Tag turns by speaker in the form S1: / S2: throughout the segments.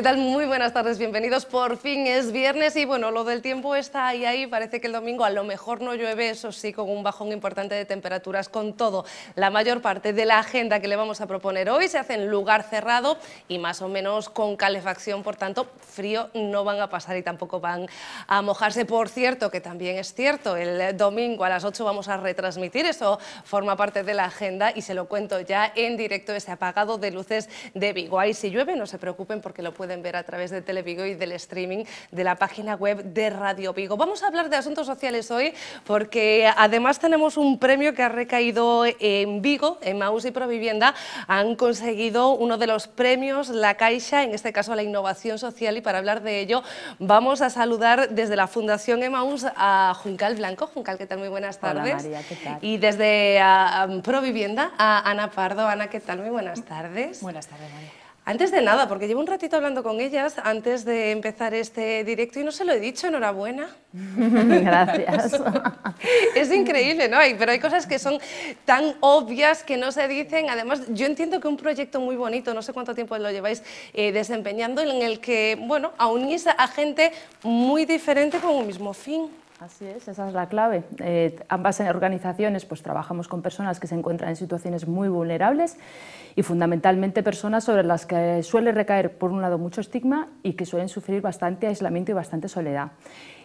S1: ¿Qué tal? Muy buenas tardes, bienvenidos. Por fin es viernes y bueno, lo del tiempo está ahí, ahí. Parece que el domingo a lo mejor no llueve, eso sí, con un bajón importante de temperaturas. Con todo, la mayor parte de la agenda que le vamos a proponer hoy se hace en lugar cerrado y más o menos con calefacción, por tanto, frío no van a pasar y tampoco van a mojarse. Por cierto, que también es cierto, el domingo a las 8 vamos a retransmitir, eso forma parte de la agenda y se lo cuento ya en directo, ese apagado de luces de Vigo. Ahí si llueve, no se preocupen porque lo pueden pueden ver a través de Televigo y del streaming de la página web de Radio Vigo. Vamos a hablar de asuntos sociales hoy porque además tenemos un premio que ha recaído en Vigo, en y Provivienda. Han conseguido uno de los premios La Caixa, en este caso la innovación social y para hablar de ello vamos a saludar desde la Fundación Emaús a Juncal Blanco. Juncal, ¿qué tal? Muy buenas tardes. María, ¿qué tal? Y desde ah, Provivienda a Ana Pardo. Ana, ¿qué tal? Muy buenas tardes. Buenas tardes, María. Antes de nada, porque llevo un ratito hablando con ellas antes de empezar este directo y no se lo he dicho, enhorabuena. Gracias. es increíble, ¿no? Pero hay cosas que son tan obvias que no se dicen. Además, yo entiendo que un proyecto muy bonito, no sé cuánto tiempo lo lleváis eh, desempeñando, en el que, bueno, aunís a gente muy diferente con un mismo fin.
S2: Así es, esa es la clave. Eh, ambas organizaciones pues, trabajamos con personas que se encuentran en situaciones muy vulnerables y fundamentalmente personas sobre las que suele recaer, por un lado, mucho estigma y que suelen sufrir bastante aislamiento y bastante soledad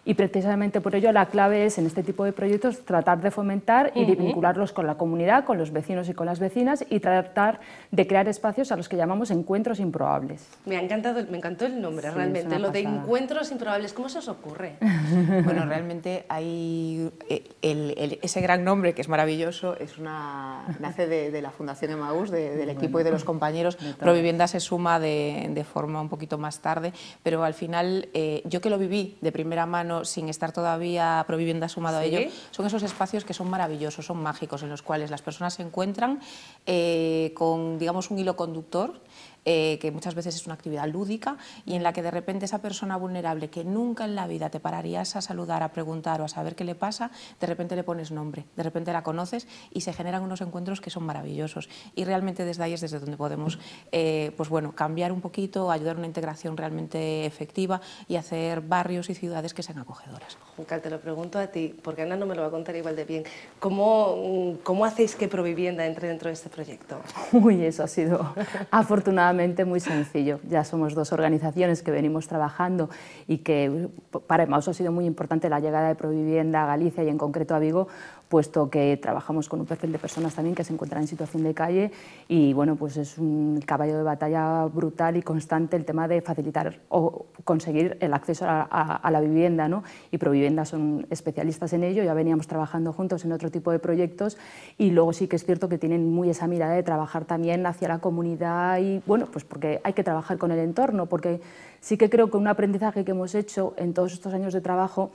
S2: y precisamente por ello la clave es en este tipo de proyectos tratar de fomentar y vincularlos con la comunidad, con los vecinos y con las vecinas y tratar de crear espacios a los que llamamos encuentros improbables.
S1: Me ha encantado, me encantó el nombre realmente, lo de encuentros improbables, ¿cómo se os
S3: ocurre? bueno, realmente hay eh, ese gran nombre que es maravilloso, es una nace de, la Fundación de del equipo y de los compañeros. pero Vivienda se suma de, forma un poquito más tarde, pero al final eh, yo que lo viví de primera mano sin estar todavía Provivienda sumado a ello, son esos espacios que son maravillosos, son mágicos, en los cuales las personas se encuentran eh, con, digamos, un hilo conductor eh, que muchas veces es una actividad lúdica y en la que de repente esa persona vulnerable que nunca en la vida te pararías a saludar, a preguntar o a saber qué le pasa, de repente le pones nombre, de repente la conoces y se generan unos encuentros que son maravillosos. Y realmente desde ahí es desde donde podemos eh, pues bueno, cambiar un poquito, ayudar a una integración realmente efectiva y hacer barrios y ciudades que sean acogedoras.
S1: Juncal, te lo pregunto a ti, porque Ana no me lo va a contar igual de bien. ¿Cómo, mm, cómo hacéis que Provivienda entre dentro de este proyecto?
S2: Uy, eso ha sido afortunado muy sencillo. Ya somos dos organizaciones que venimos trabajando y que para Emmaus ha sido muy importante la llegada de Provivienda a Galicia y en concreto a Vigo, puesto que trabajamos con un perfil de personas también que se encuentran en situación de calle y bueno, pues es un caballo de batalla brutal y constante el tema de facilitar o conseguir el acceso a, la vivienda, ¿no? Y Provivienda son especialistas en ello, ya veníamos trabajando juntos en otro tipo de proyectos y luego sí que es cierto que tienen muy esa mirada de trabajar también hacia la comunidad y bueno, pues porque hay que trabajar con el entorno, porque sí que creo que un aprendizaje que hemos hecho en todos estos años de trabajo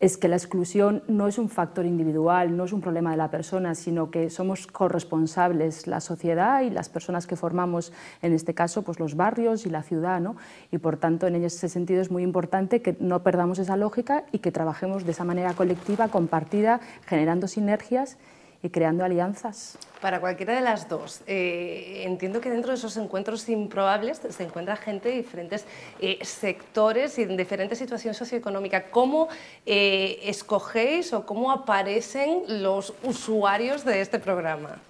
S2: es que la exclusión no es un factor individual, no es un problema de la persona, sino que somos corresponsables la sociedad y las personas que formamos, en este caso, pues los barrios y la ciudad. ¿no? Y por tanto, en ese sentido es muy importante que no perdamos esa lógica y que trabajemos de esa manera colectiva, compartida, generando sinergias y creando alianzas.
S1: Para cualquiera de las dos. Eh, entiendo que dentro de esos encuentros improbables se encuentra gente de diferentes eh, sectores y en diferentes situaciones socioeconómicas. ¿Cómo eh, escogéis o cómo aparecen los usuarios de este programa?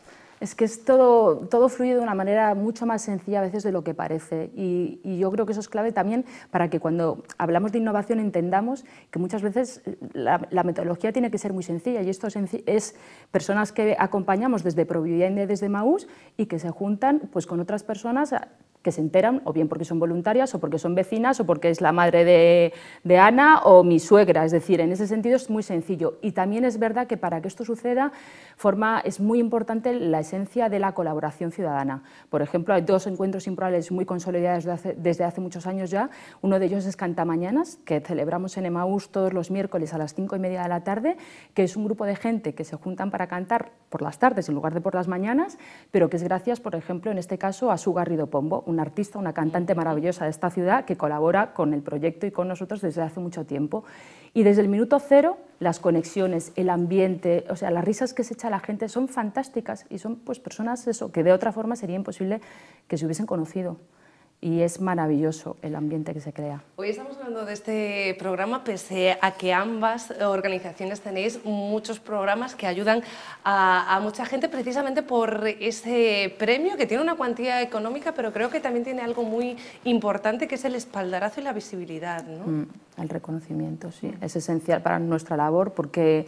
S2: Es que es todo, todo fluye de una manera mucho más sencilla a veces de lo que parece. Y, yo creo que eso es clave también para que cuando hablamos de innovación entendamos que muchas veces la, metodología tiene que ser muy sencilla. Y esto es, personas que acompañamos desde Provivienda y desde Maús y que se juntan pues, con otras personas que se enteran, o bien porque son voluntarias, o porque son vecinas, o porque es la madre de, Ana, o mi suegra. Es decir, en ese sentido es muy sencillo. Y también es verdad que para que esto suceda forma, es muy importante la esencia de la colaboración ciudadana. Por ejemplo, hay dos encuentros improbables muy consolidados desde hace, muchos años ya. Uno de ellos es Canta Mañanas, que celebramos en Emaús todos los miércoles a las cinco y media de la tarde, que es un grupo de gente que se juntan para cantar por las tardes en lugar de por las mañanas, pero que es gracias, por ejemplo, en este caso, a su Garrido Pombo, una artista, una cantante maravillosa de esta ciudad que colabora con el proyecto y con nosotros desde hace mucho tiempo. Y desde el minuto cero, las conexiones, el ambiente, o sea, las risas que se echa la gente son fantásticas y son pues, personas que de otra forma sería imposible que se hubiesen conocido y es maravilloso el ambiente que se crea.
S1: Hoy estamos hablando de este programa pese a que ambas organizaciones tenéis muchos programas que ayudan a, mucha gente precisamente por ese premio que tiene una cuantía económica, pero creo que también tiene algo muy importante que es el espaldarazo y la visibilidad. ¿no? Mm,
S2: el reconocimiento, sí, es esencial para nuestra labor porque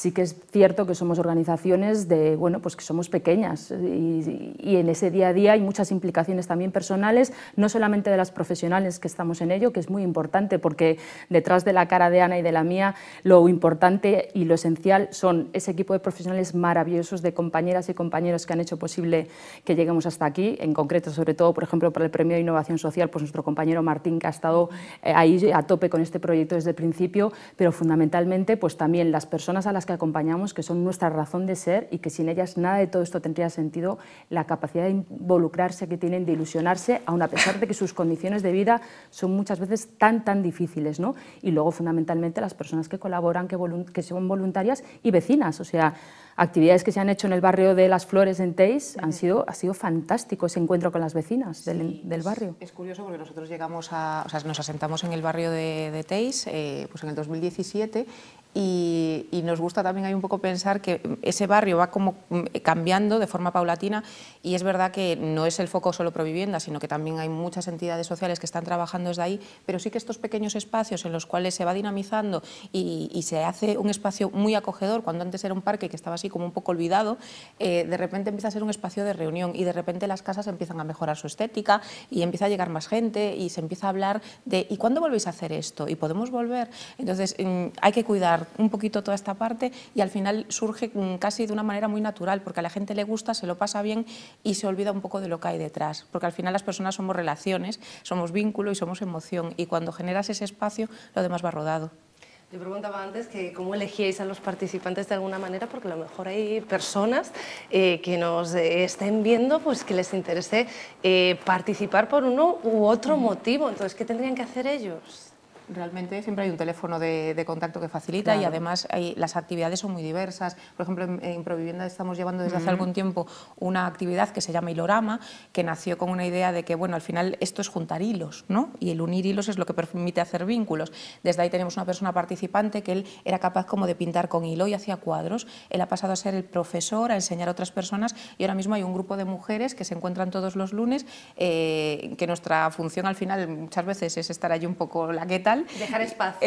S2: sí que es cierto que somos organizaciones de, bueno, pues que somos pequeñas y, en ese día a día hay muchas implicaciones también personales, no solamente de las profesionales que estamos en ello, que es muy importante porque detrás de la cara de Ana y de la mía, lo importante y lo esencial son ese equipo de profesionales maravillosos de compañeras y compañeros que han hecho posible que lleguemos hasta aquí, en concreto sobre todo, por ejemplo, para el Premio de Innovación Social, pues nuestro compañero Martín que ha estado eh, ahí a tope con este proyecto desde el principio, pero fundamentalmente pues también las personas a las que que acompañamos, que son nuestra razón de ser y que sin ellas nada de todo esto tendría sentido, la capacidad de involucrarse que tienen, de ilusionarse, aun a pesar de que sus condiciones de vida son muchas veces tan, tan difíciles. ¿no? Y luego, fundamentalmente, las personas que colaboran, que, que son voluntarias y vecinas. O sea, actividades que se han hecho en el barrio de Las Flores en Teix, han sido, ha sido fantástico ese encuentro con las vecinas del,
S3: del barrio. Es, curioso porque nosotros llegamos a, o sea, nos asentamos en el barrio de, de eh, pues en el 2017 y, nos gusta también hay un poco pensar que ese barrio va como cambiando de forma paulatina y es verdad que no es el foco solo Provivienda, sino que también hay muchas entidades sociales que están trabajando desde ahí, pero sí que estos pequeños espacios en los cuales se va dinamizando y, se hace un espacio muy acogedor, cuando antes era un parque que estaba así como un poco olvidado, eh, de repente empieza a ser un espacio de reunión y de repente las casas empiezan a mejorar su estética y empieza a llegar más gente y se empieza a hablar de ¿y cuándo volvéis a hacer esto? ¿y podemos volver? Entonces mm, hay que cuidar un poquito toda esta parte y al final surge mm, casi de una manera muy natural, porque a la gente le gusta, se lo pasa bien y se olvida un poco de lo que hay detrás, porque al final las personas somos relaciones, somos vínculo y somos emoción, y cuando generas ese espacio, lo demás va rodado.
S1: Yo preguntaba antes que cómo elegíais a los participantes de alguna manera, porque a lo mejor hay
S3: personas
S1: eh, que nos eh, estén viendo, pues que les interese eh, participar
S3: por uno u otro motivo. Entonces, ¿qué tendrían que hacer ellos? Realmente siempre hay un teléfono de, contacto que facilita y además hay, las actividades son muy diversas. Por ejemplo, en, Provivienda estamos llevando desde hace algún tiempo una actividad que se llama Hilorama, que nació con una idea de que, bueno, al final esto es juntar hilos, ¿no? Y el unir hilos es lo que permite hacer vínculos. Desde ahí tenemos una persona participante que él era capaz como de pintar con hilo y hacía cuadros. Él ha pasado a ser el profesor, a enseñar a otras personas y ahora mismo hay un grupo de mujeres que se encuentran todos los lunes, eh, que nuestra función al final muchas veces es estar allí un poco la que tal, Dejar espacio.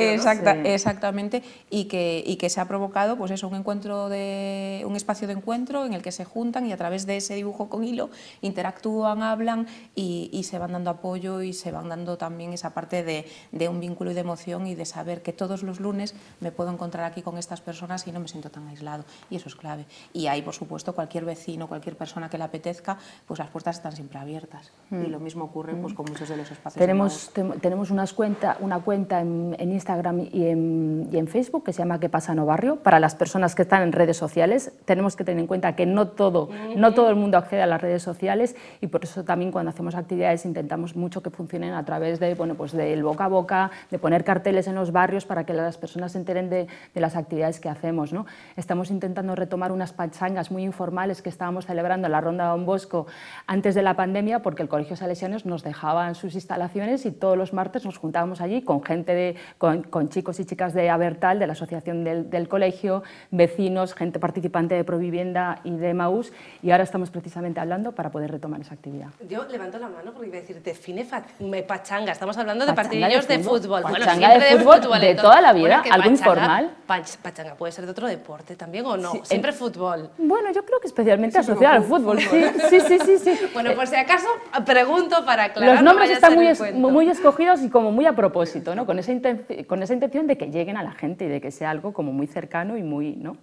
S3: Exactamente, y que, y que se ha provocado pues eso, un, encuentro de, un espacio de encuentro en el que se juntan y a través de ese dibujo con hilo interactúan, hablan y, se van dando apoyo y se van dando también esa parte de, un vínculo y de emoción y de saber que todos los lunes me puedo encontrar aquí con estas personas y no me siento tan aislado. Y eso es clave. Y ahí, por supuesto, cualquier vecino, cualquier persona que le apetezca, pues las puertas están siempre abiertas. Y mm. lo mismo ocurre pues, mm. con muchos de los espacios. Tenemos,
S2: tenemos unas cuenta, una cuenta en, Instagram y en, Facebook que se llama ¿Qué pasa no barrio? Para las personas que están en redes sociales, tenemos que tener en cuenta que no todo, no todo el mundo accede a las redes sociales y por eso también cuando hacemos actividades intentamos mucho que funcionen a través de, bueno, pues del boca a boca, de poner carteles en los barrios para que las personas se enteren de, las actividades que hacemos. ¿no? Estamos intentando retomar unas pachangas muy informales que estábamos celebrando en la Ronda Don Bosco antes de la pandemia porque el Colegio Salesianos nos en sus instalaciones y todos los martes nos juntábamos allí con gente, de, con, chicos y chicas de Abertal, de la asociación del, colegio, vecinos, gente participante de Provivienda y de Maús, y ahora estamos precisamente hablando para poder retomar esa actividad.
S1: Yo levanto la mano porque iba a decir, define me pachanga, estamos hablando de partidillos de fútbol. De Pachanga de fútbol, de, toda la vida, algo informal. Pachanga puede ser de otro deporte también o no, siempre fútbol. Bueno,
S2: yo creo que especialmente asociado al fútbol, Sí, sí,
S1: sí, sí, Bueno, por si acaso, pregunto para aclarar. Los nombres están muy,
S2: muy escogidos y como muy a propósito con, esa con esa intención de que lleguen a la gente y de que sea algo como muy cercano y muy... ¿no?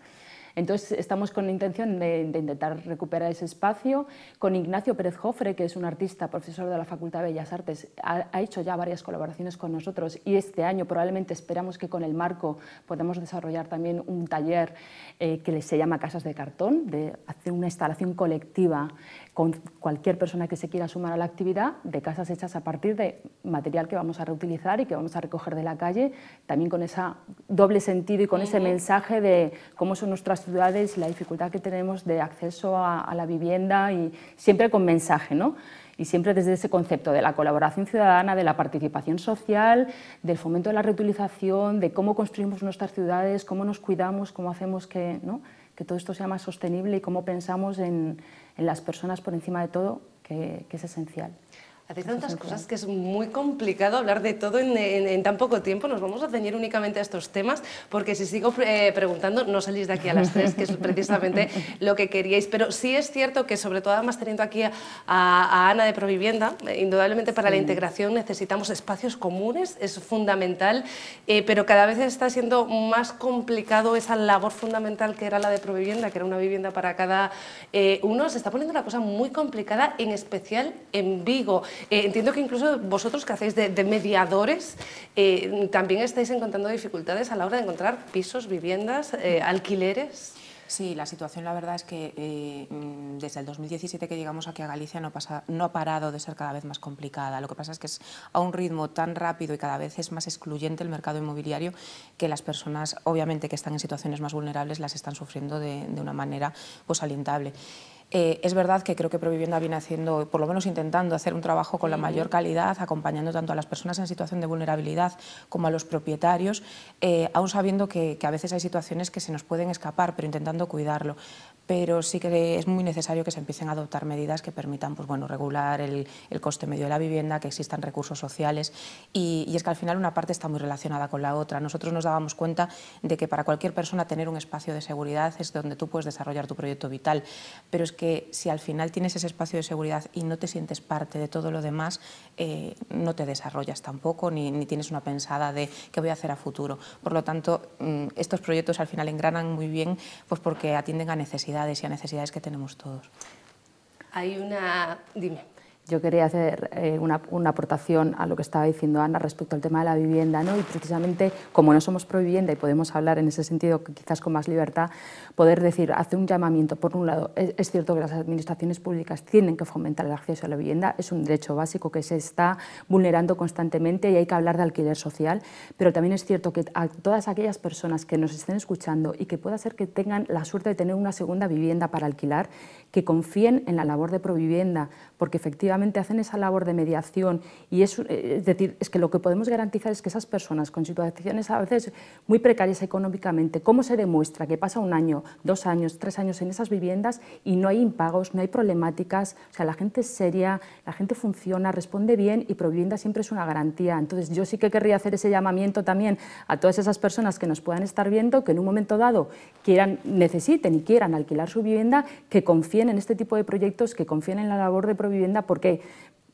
S2: Entonces estamos con la intención de, intentar recuperar ese espacio. Con Ignacio Pérez Jofre, que es un artista, profesor de la Facultad de Bellas Artes, ha, hecho ya varias colaboraciones con nosotros y este año probablemente esperamos que con el marco podamos desarrollar también un taller eh, que se llama Casas de Cartón, de hacer una instalación colectiva con cualquier persona que se quiera sumar a la actividad, de casas hechas a partir de material que vamos a reutilizar y que vamos a recoger de la calle, también con ese doble sentido y con ese mensaje de cómo son nuestras ciudades la dificultad que tenemos de acceso a, la vivienda y siempre con mensaje, ¿no? y siempre desde ese concepto de la colaboración ciudadana, de la participación social, del fomento de la reutilización, de cómo construimos nuestras ciudades, cómo nos cuidamos, cómo hacemos que, ¿no? que todo esto sea más sostenible y cómo pensamos en, en las personas por encima de todo, que, que es esencial.
S1: Hacéis tantas cosas que es muy complicado hablar de todo en, tan poco tiempo. Nos vamos a ceñir únicamente a estos temas, porque si sigo eh, preguntando, no salís de aquí a las tres, que es precisamente lo que queríais. Pero sí es cierto que, sobre todo, además teniendo aquí a, Ana de Provivienda, eh, indudablemente para la integración necesitamos espacios comunes, es fundamental, eh, pero cada vez está siendo más complicado esa labor fundamental que era la de Provivienda, que era una vivienda para cada uno. Se está poniendo una cosa muy complicada, en especial en Vigo. Eh, entiendo que incluso vosotros que hacéis de, mediadores, eh, también estáis encontrando dificultades
S3: a la hora de encontrar pisos, viviendas, eh, mm. alquileres. Sí, la situación la verdad es que mm, desde el 2017 que llegamos aquí a Galicia no, ha parado de ser cada vez más complicada. Lo que pasa es que es a un ritmo tan rápido y cada vez es más excluyente el mercado inmobiliario que las personas, obviamente, que están en situaciones más vulnerables las están sufriendo de, una manera pues, alientable. Eh, es verdad que creo que Provivienda viene haciendo, por lo menos intentando hacer un trabajo con la mayor calidad, acompañando tanto a las personas en situación de vulnerabilidad como a los propietarios, eh, aún sabiendo que, a veces hay situaciones que se nos pueden escapar, pero intentando cuidarlo pero sí que es muy necesario que se empiecen a adoptar medidas que permitan pues, bueno, regular el, coste medio de la vivienda, que existan recursos sociales y, es que al final una parte está muy relacionada con la otra. Nosotros nos dábamos cuenta de que para cualquier persona tener un espacio de seguridad es donde tú puedes desarrollar tu proyecto vital, pero es que si al final tienes ese espacio de seguridad y no te sientes parte de todo lo demás, eh, no te desarrollas tampoco ni, ni, tienes una pensada de qué voy a hacer a futuro. Por lo tanto, mm, estos proyectos al final engranan muy bien pues porque atienden a necesidades y a necesidades que tenemos todos.
S1: Hay una... Dime.
S3: Yo quería
S2: hacer eh, una, aportación a lo que estaba diciendo Ana respecto al tema de la vivienda, ¿no? y precisamente como no somos pro y podemos hablar en ese sentido quizás con más libertad, poder decir, hacer un llamamiento. Por un lado, es, es cierto que las administraciones públicas tienen que fomentar el acceso a la vivienda, es un derecho básico que se está vulnerando constantemente y hay que hablar de alquiler social, pero también es cierto que a todas aquellas personas que nos estén escuchando y que pueda ser que tengan la suerte de tener una segunda vivienda para alquilar, que confíen en la labor de Provivienda, porque efectivamente hacen esa labor de mediación y eh, es, decir, es que lo que podemos garantizar es que esas personas con situaciones a veces muy precarias económicamente, ¿cómo se demuestra que pasa un año, dos años, tres años en esas viviendas y no hay impagos, no hay problemáticas? O sea, la gente es seria, la gente funciona, responde bien y Provivienda siempre es una garantía. Entonces, yo sí que querría hacer ese llamamiento también a todas esas personas que nos puedan estar viendo, que en un momento dado quieran, necesiten y quieran alquilar su vivienda, que confíen en este tipo de proyectos, que confíen en la labor de Provivienda porque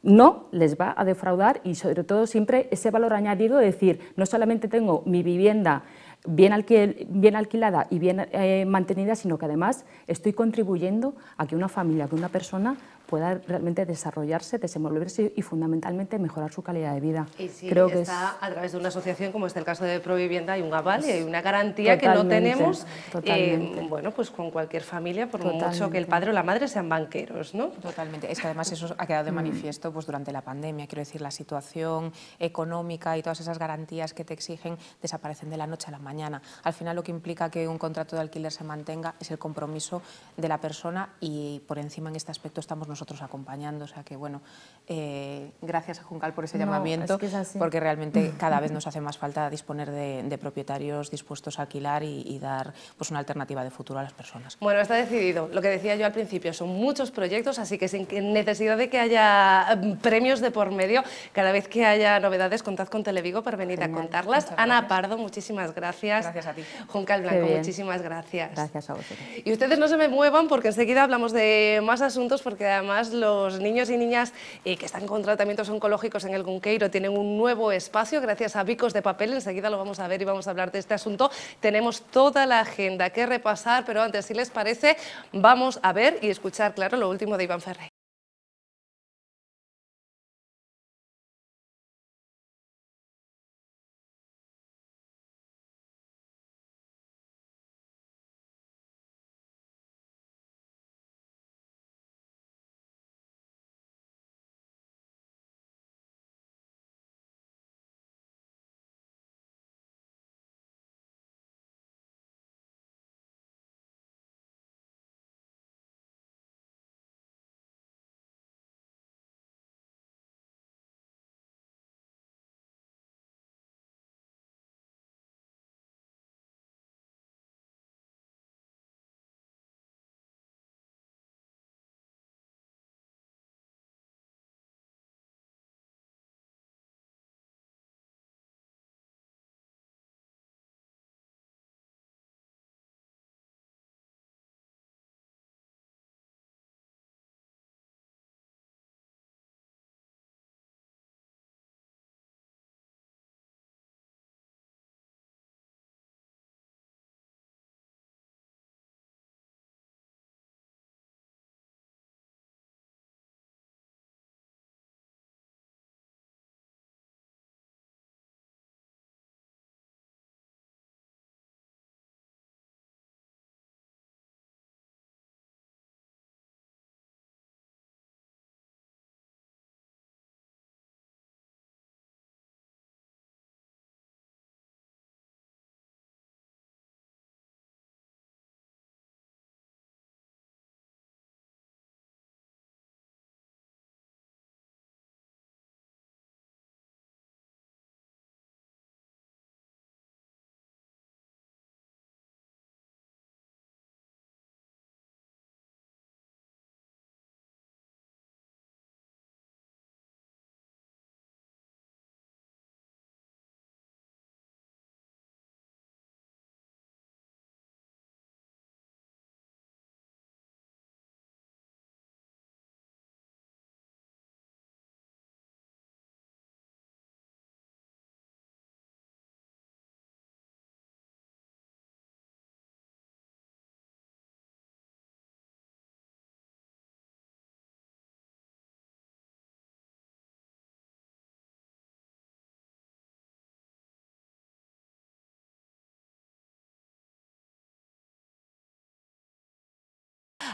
S2: no les va a defraudar y sobre todo siempre ese valor añadido de decir, no solamente tengo mi vivienda bien, alquilada y bien eh, mantenida, sino que además estoy contribuyendo a que una familia, que una persona pueda realmente desarrollarse, desenvolverse y fundamentalmente mejorar su calidad de vida. Y si Creo que a
S1: través de una asociación, como es el caso de Provivienda, hay un aval y hay una garantía que no tenemos, eh,
S3: bueno, pues con cualquier familia, por lo mucho que el padre o la madre sean banqueros, ¿no? Totalmente, es que además eso ha quedado de mm. manifiesto pues, durante la pandemia, quiero decir, la situación económica y todas esas garantías que te exigen desaparecen de la noche a la mañana. Al final lo que implica que un contrato de alquiler se mantenga es el compromiso de la persona y por encima en este aspecto estamos nosotros acompañando. O sea que, bueno, eh, gracias a Juncal por ese llamamiento, porque realmente cada vez nos hace más falta disponer de, propietarios dispuestos a alquilar y, dar pues, una alternativa de futuro a las personas.
S1: Bueno, está decidido. Lo que decía yo al principio, son muchos proyectos, así que sin necesidad de que haya em, premios de por medio, cada vez que haya novedades, contad con Televigo para venir a contarlas. Ana Pardo, muchísimas gracias. Gracias a ti. Juncal Blanco, muchísimas gracias. Gracias a vosotros. Y ustedes no se me muevan porque enseguida hablamos de más asuntos, porque además además los niños y niñas eh, que están con tratamientos oncológicos en el Gunqueiro tienen un nuevo espacio gracias a Bicos de Papel. Enseguida lo vamos a ver y vamos a hablar de este asunto. Tenemos toda la agenda que repasar, pero antes, si les parece, vamos a ver y escuchar, claro, lo último de Iván Ferrey.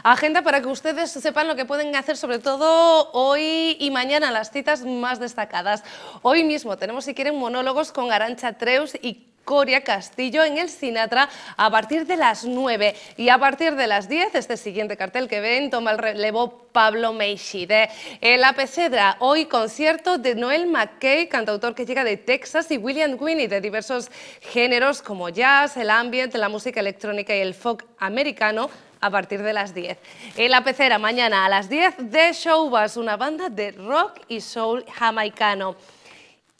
S1: Agenda para que ustedes sepan lo que pueden hacer, sobre todo hoy y mañana, las citas más destacadas. Hoy mismo tenemos, si quieren, monólogos con Arancha Treus y Coria Castillo en el Sinatra a partir de las 9 y a partir de las 10 este siguiente cartel que ven toma el relevo Pablo Meixide. de la Pecedra hoy concierto de Noel McKay, cantautor que llega de Texas y William Winnie de diversos géneros como jazz, el ambient, la música electrónica y el folk americano a partir de las 10. En la pecera, mañana a las 10, The showvas una banda de rock y soul jamaicano.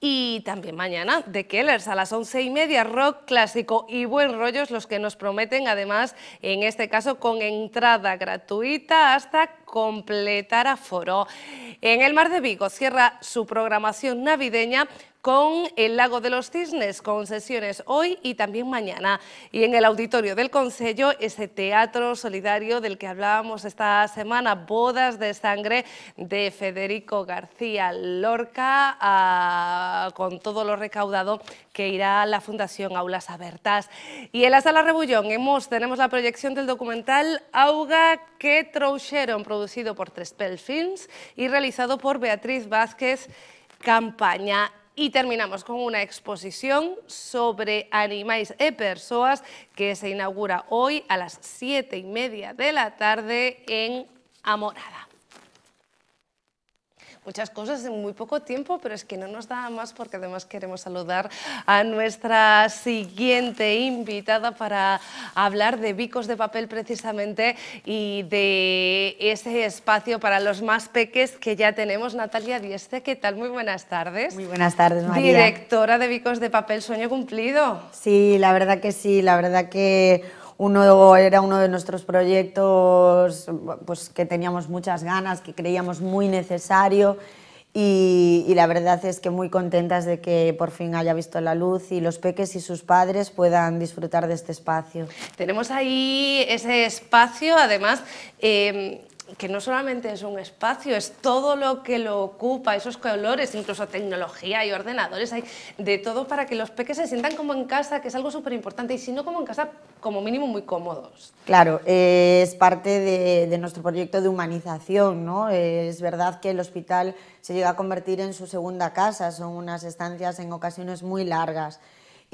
S1: Y también mañana, The Kellers, a las once y media, rock clásico y buen rollos, los que nos prometen, además, en este caso, con entrada gratuita hasta completar aforo. En el Mar de Vigo cierra su programación navideña con el Lago de los Cisnes, con sesiones hoy y también mañana. Y en el auditorio del Concello, ese teatro solidario del que hablábamos esta semana, Bodas de Sangre de Federico García Lorca, ah, con todo lo recaudado que irá a la Fundación Aulas Abertas. Y en la Sala Rebullón hemos, tenemos la proyección del documental Auga que trouxeron, producido por Trespel Films y realizado por Beatriz Vázquez Campaña. Y terminamos con una exposición sobre animales e personas que se inaugura hoy a las siete y media de la tarde en Amorada muchas cosas en muy poco tiempo, pero es que no nos da más porque además queremos saludar a nuestra siguiente invitada para hablar de bicos de papel precisamente y de ese espacio para los más peques que ya tenemos. Natalia Dieste, ¿qué tal? Muy buenas tardes. Muy buenas tardes, María. Directora de Bicos de Papel Sueño
S4: Cumplido. Sí, la verdad que sí, la verdad que uno era uno de nuestros proyectos pues, que teníamos muchas ganas, que creíamos muy necesario y, la verdad es que muy contentas de que por fin haya visto la luz y los peques y sus padres puedan disfrutar de este espacio.
S1: Tenemos ahí ese espacio, además... Eh, que no solamente es un espacio, es todo lo que lo ocupa, esos colores, incluso tecnología y ordenadores, hay de todo para que los peques se sientan como en casa, que es algo súper importante, y si no como en casa, como mínimo muy cómodos.
S4: Claro, es parte de, nuestro proyecto de humanización, ¿no? es verdad que el hospital se llega a convertir en su segunda casa, son unas estancias en ocasiones muy largas.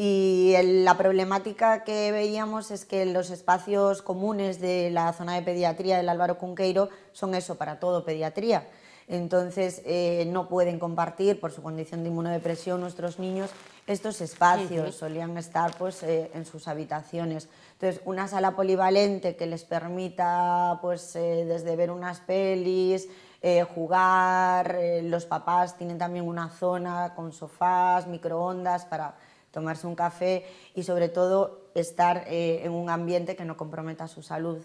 S4: Y la problemática que veíamos es que los espacios comunes de la zona de pediatría del Álvaro Cunqueiro son eso para todo pediatría. Entonces eh, no pueden compartir por su condición de inmunodepresión nuestros niños estos espacios, solían estar pues, eh, en sus habitaciones. Entonces, una sala polivalente que les permita pues, eh, desde ver unas pelis, jugar, los papás tienen también una zona con sofás, microondas para tomarse un café y sobre todo estar eh, en un ambiente que no comprometa su salud.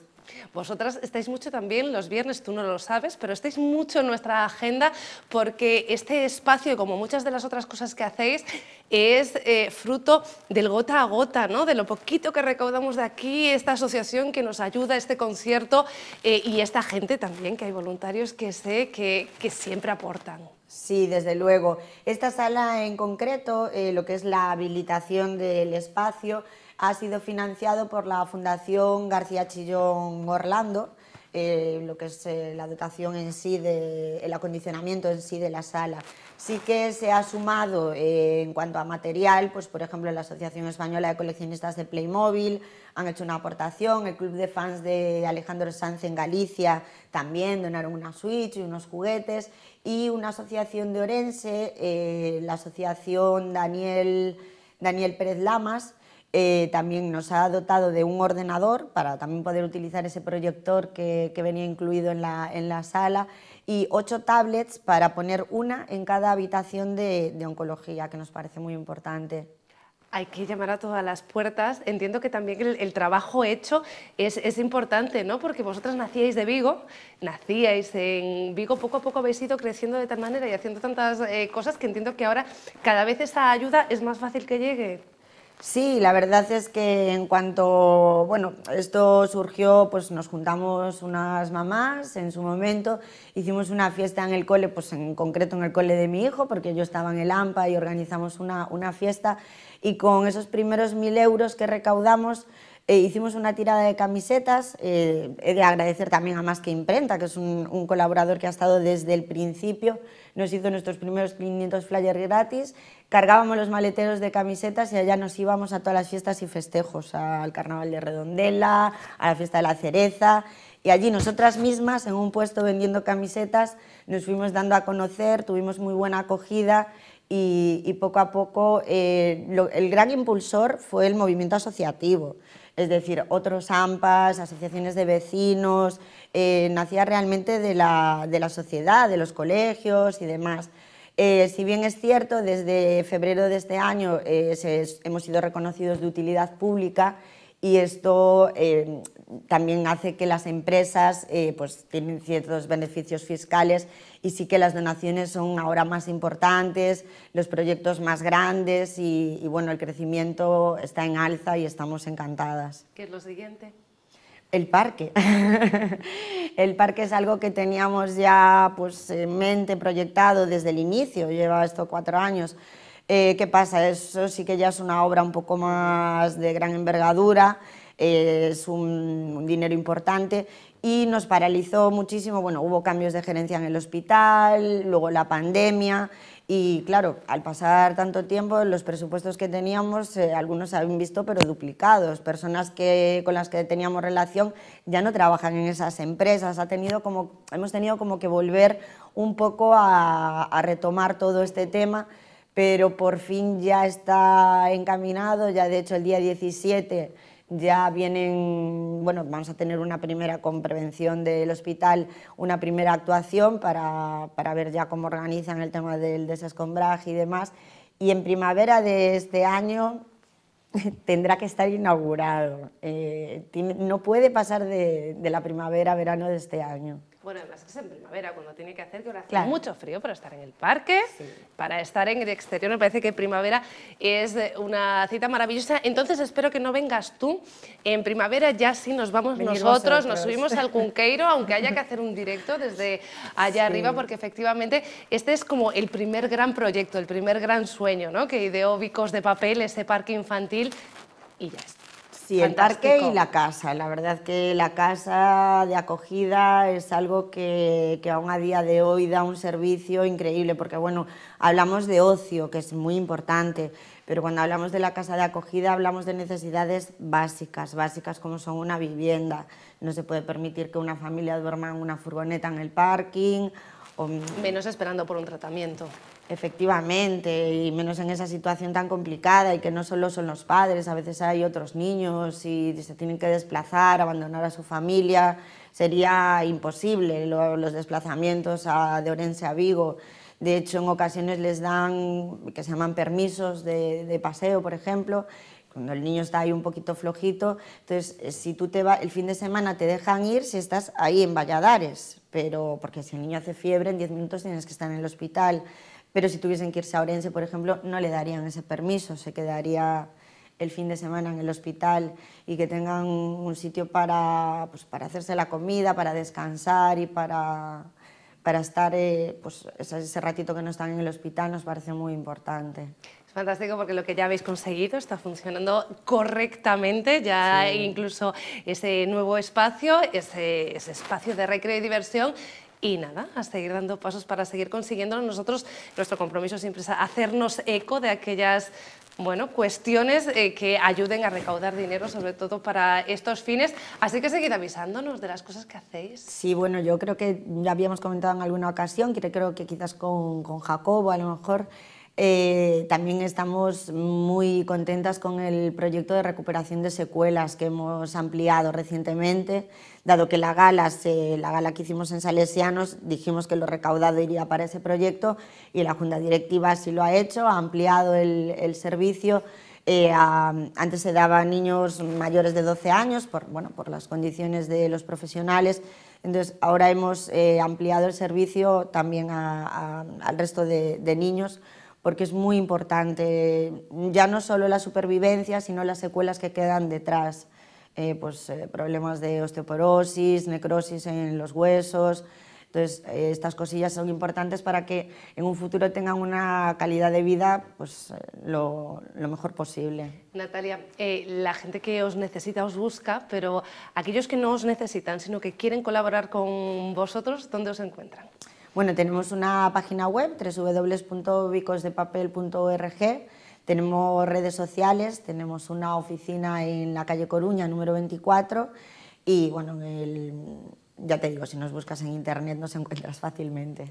S4: Vosotras estáis mucho
S1: también los viernes, tú no lo sabes, pero estáis mucho en nuestra agenda porque este espacio, como muchas de las otras cosas que hacéis, es eh, fruto del gota a gota, ¿no? de lo poquito que recaudamos de aquí, esta asociación que nos ayuda, este concierto eh, y esta gente también, que hay voluntarios que sé que, siempre aportan.
S4: Sí, desde luego. Esta sala en concreto, eh, lo que es la habilitación del espacio, ha sido financiado por la Fundación García Chillón Orlando, eh, lo que es eh, la dotación en sí, de, el acondicionamiento en sí de la sala. Sí que se ha sumado eh, en cuanto a material, pues por ejemplo la Asociación Española de Coleccionistas de Playmobil han hecho una aportación, el Club de Fans de Alejandro Sanz en Galicia también donaron una Switch y unos juguetes, y una asociación de Orense, la Asociación Daniel, Daniel Pérez Lamas, eh, también nos ha dotado de un ordenador para también poder utilizar ese proyector que, venía incluido en la, sala y ocho tablets para poner una en cada habitación de, oncología, que nos parece muy importante
S1: hay que llamar a todas las puertas. Entiendo que también el, trabajo hecho es, importante, ¿no? Porque vosotras nacíais de Vigo, nacíais en Vigo, poco a poco habéis ido creciendo de tal manera y haciendo tantas eh, cosas que entiendo que ahora cada vez esa ayuda es más fácil que llegue.
S4: Sí, la verdad es que en cuanto, bueno, esto surgió, pues nos juntamos unas mamás en su momento, hicimos una fiesta en el cole, pues en concreto en el cole de mi hijo, porque yo estaba en el AMPA y organizamos una, una fiesta y con esos primeros mil euros que recaudamos, eh, hicimos una tirada de camisetas, eh, he de agradecer también a Más que Imprenta, que es un, un, colaborador que ha estado desde el principio, nos hizo nuestros primeros 500 flyers gratis, cargábamos los maleteros de camisetas y allá nos íbamos a todas las fiestas y festejos, al carnaval de Redondela, a la fiesta de la cereza. Y allí nosotras mismas, en un puesto vendiendo camisetas, nos fuimos dando a conocer, tuvimos muy buena acogida y, poco a poco eh, el gran impulsor fue el movimiento asociativo. Es decir, otros AMPAs, asociaciones de vecinos, eh, nacía realmente de la, de la sociedad, de los colegios y demás. Eh, si bien es cierto, desde febrero de este año eh, hemos sido reconocidos de utilidad pública y esto eh, también hace que las empresas pues, tienen ciertos beneficios fiscales y sí que las donaciones son ahora más importantes, los proyectos más grandes y, bueno, el crecimiento está en alza y estamos encantadas.
S1: ¿Qué es lo siguiente?
S4: el parque. el parque es algo que teníamos ya pues, en mente, proyectado desde el inicio, lleva esto cuatro años. Eh, ¿Qué pasa? Eso sí que ya es una obra un poco más de gran envergadura, eh, es un, un, dinero importante y nos paralizó muchísimo. Bueno, hubo cambios de gerencia en el hospital, luego la pandemia, y claro, al pasar tanto tiempo, los presupuestos que teníamos, eh, algunos se han visto, pero duplicados. Personas que, con las que teníamos relación ya no trabajan en esas empresas. Ha tenido como, hemos tenido como que volver un poco a retomar todo este tema, pero por fin ya está encaminado. Ya de hecho el día 17 ya vienen, bueno, vamos a tener una primera con prevención del hospital, una primera actuación para, ver ya cómo organizan el tema del desescombraje y demás. Y en primavera de este año tendrá que estar inaugurado. Eh, no puede pasar de, de la primavera a verano de este año.
S1: Bueno, además es en primavera cuando tiene que hacer, que ahora hace mucho frío para estar en el
S4: parque, para
S1: estar en el exterior. Me parece que primavera es una cita maravillosa. Entonces espero que no vengas tú. En primavera ya sí nos vamos nosotros, nos subimos al Cunqueiro, aunque haya que hacer un directo desde allá arriba, porque efectivamente este es como el primer gran proyecto, el primer gran sueño, ¿no? Que ideó Bicos de Papel, ese parque infantil, y ya está.
S4: Sí, el parque y la casa. La verdad que la casa de acogida es algo que, que aún a día de hoy da un servicio increíble, porque bueno, hablamos de ocio, que es muy importante, pero cuando hablamos de la casa de acogida hablamos de necesidades básicas, básicas como son una vivienda. No se puede permitir que una familia duerma en una furgoneta en el parking. O... Mm, Menos esperando
S1: por un tratamiento.
S4: Efectivamente, y menos en esa situación tan complicada y que no solo son los padres, a veces hay otros niños y se tienen que desplazar, abandonar a su familia, sería imposible los desplazamientos a, de Orense a Vigo. De hecho, en ocasiones les dan, que se llaman permisos de, paseo, por ejemplo, cuando el niño está ahí un poquito flojito, entonces eh, si tú te vas el fin de semana te dejan ir si estás ahí en Valladares, pero porque si el niño hace fiebre en 10 minutos tienes que estar en el hospital. Pero si tuviesen que irse a Orense, por ejemplo, no le darían ese permiso, se quedaría el fin de semana en el hospital y que tengan un sitio para, pues, para hacerse la comida, para descansar y para, para estar eh, pues, ese ratito que no están en el hospital nos parece muy importante
S1: Es fantástico porque lo que ya habéis conseguido está funcionando correctamente, ya incluso ese nuevo espacio, ese, ese, espacio de recreo y diversión y nada, a seguir dando pasos para seguir consiguiéndolo. Nosotros, nuestro compromiso siempre es hacernos eco de aquellas bueno, cuestiones eh, que ayuden a recaudar dinero, sobre todo para estos fines. Así que seguid avisándonos de las cosas que hacéis.
S4: Sí, bueno, yo creo que ya habíamos comentado en alguna ocasión, creo que quizás con, con Jacobo a lo mejor, eh, también estamos muy contentas con el proyecto de recuperación de secuelas que hemos ampliado recientemente, dado que la gala, la gala que hicimos en Salesianos dijimos que lo recaudado iría para ese proyecto y la Junta Directiva sí lo ha hecho, ha ampliado el, servicio. Eh, antes se daba a niños mayores de 12 años por, bueno, por las condiciones de los profesionales, entonces ahora hemos eh, ampliado el servicio también al resto de, de niños porque es muy importante, ya no solo la supervivencia, sino las secuelas que quedan detrás, eh, pues, eh, problemas de osteoporosis, necrosis en los huesos, entonces eh, estas cosillas son importantes para que en un futuro tengan una calidad de vida pues, lo, lo mejor posible.
S1: Natalia, la gente que os necesita os busca, pero aquellos que no os necesitan, sino que quieren colaborar con vosotros, ¿dónde os encuentran?
S4: Bueno, tenemos una página web, www.vicosdepapel.org, tenemos redes sociales, tenemos una oficina en la calle Coruña, número 24, y bueno, el, ya te digo, si nos buscas en internet nos encuentras fácilmente.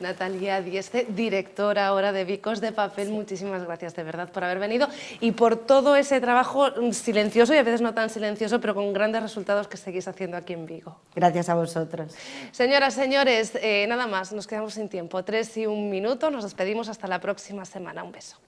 S1: Natalia Dieste, directora ahora de Vicos de Papel, muchísimas gracias de verdad por haber venido y por todo ese trabajo mm, silencioso y a veces no tan silencioso, pero con grandes resultados que seguís haciendo aquí en Vigo.
S4: Gracias a vosotros.
S1: Señoras, señores, eh, nada más, nos quedamos sin tiempo. Tres y un minuto, nos despedimos hasta la próxima semana. Un beso.